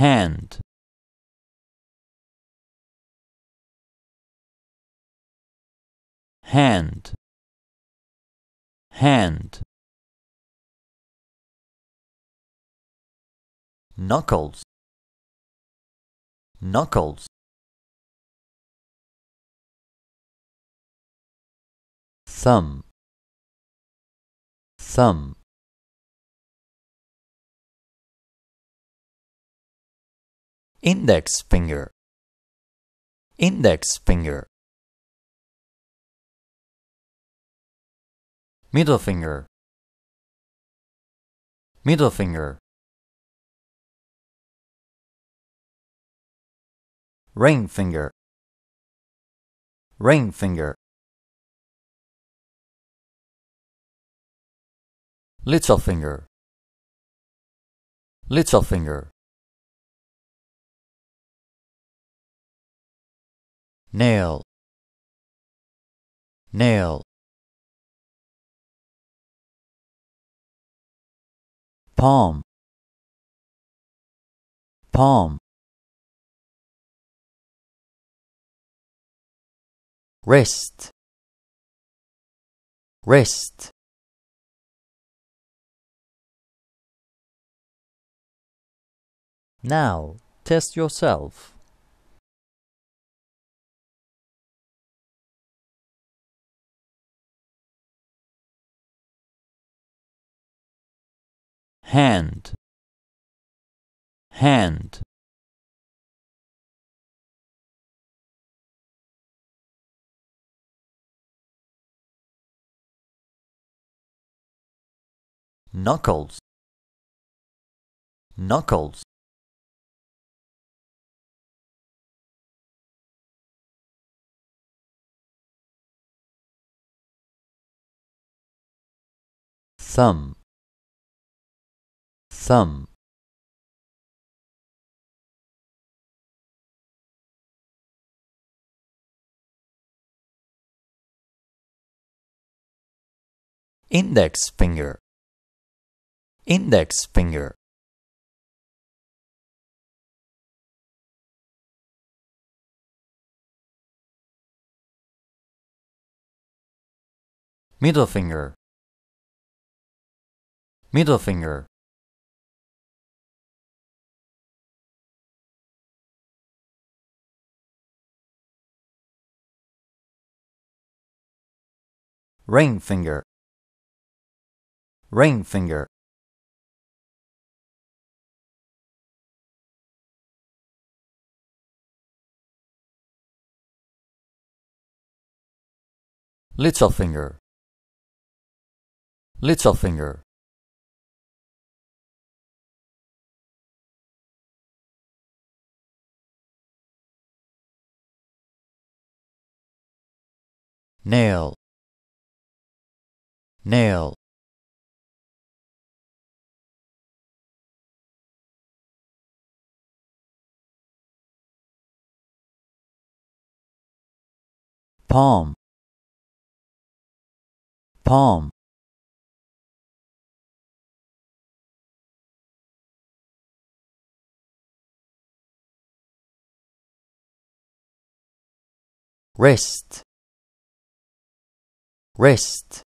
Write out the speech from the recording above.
hand hand hand knuckles knuckles thumb thumb index finger index finger middle finger middle finger ring finger ring finger little finger little finger nail nail palm palm wrist wrist now test yourself hand hand knuckles knuckles thumb thumb index finger index finger middle finger middle finger ring finger ring finger little finger little finger nail nail palm palm rest rest